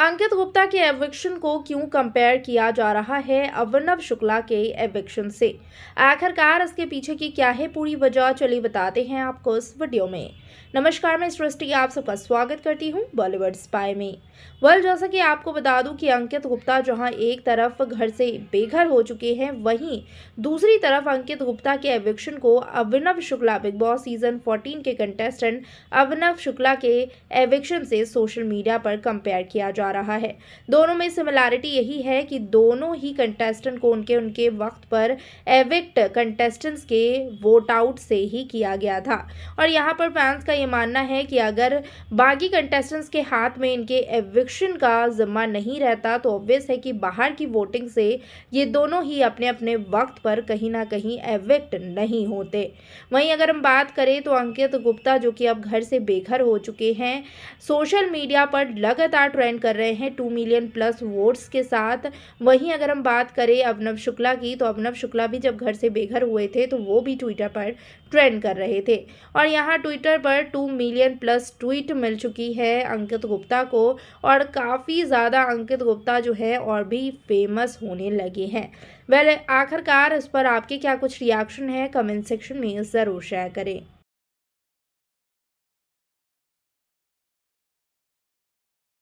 अंकित गुप्ता के एविक्शन को क्यों कंपेयर किया जा रहा है अवनव शुक्ला के एविक्शन से आखिरकार इसके पीछे की क्या है पूरी वजह चलिए बताते हैं आपको इस वीडियो में नमस्कार मैं सृष्टि आप सबका स्वागत करती हूं बॉलीवुड स्पाई में वेल जैसा कि आपको बता दूं कि अंकित गुप्ता जहां एक तरफ घर से बेघर हो चुके हैं वहीं दूसरी तरफ अंकित गुप्ता के एविक्शन को Abhinav Shukla Bigg Boss season fourteen के कंटेस्टेंट अभिनव शुक्ला के एविक्शन से सोशल मीडिया पर कंपेयर किया जा जा रहा है दोनों में सिमिलैरिटी यही है कि दोनों ही कंटेस्टेंट को उनके उनके वक्त पर एविक्ट कंटेस्टेंट्स के वोट आउट से ही किया गया था और यहाँ पर फैंस का ये मानना है कि अगर बाकी कंटेस्टेंट्स के हाथ में इनके एविक्शन का जिम्मा नहीं रहता तो ऑब्वियस है कि बाहर की वोटिंग से ये दोनों ही अपने अपने वक्त पर कहीं ना कहीं एविक्ट नहीं होते वहीं अगर हम बात करें तो अंकित गुप्ता जो कि अब घर से बेघर हो चुके हैं सोशल मीडिया पर लगातार ट्रेंड कर रहे हैं टू मिलियन प्लस वोट्स के साथ वहीं अगर हम बात करें अवनव शुक्ला की तो अवनव शुक्ला भी जब घर से बेघर हुए थे तो वो भी ट्विटर पर ट्रेंड कर रहे थे और यहाँ ट्विटर पर टू मिलियन प्लस ट्वीट मिल चुकी है अंकित गुप्ता को और काफ़ी ज़्यादा अंकित गुप्ता जो है और भी फेमस होने लगे हैं वेल आखिरकार इस पर आपके क्या कुछ रिएक्शन है कमेंट सेक्शन में ज़रूर शेयर करें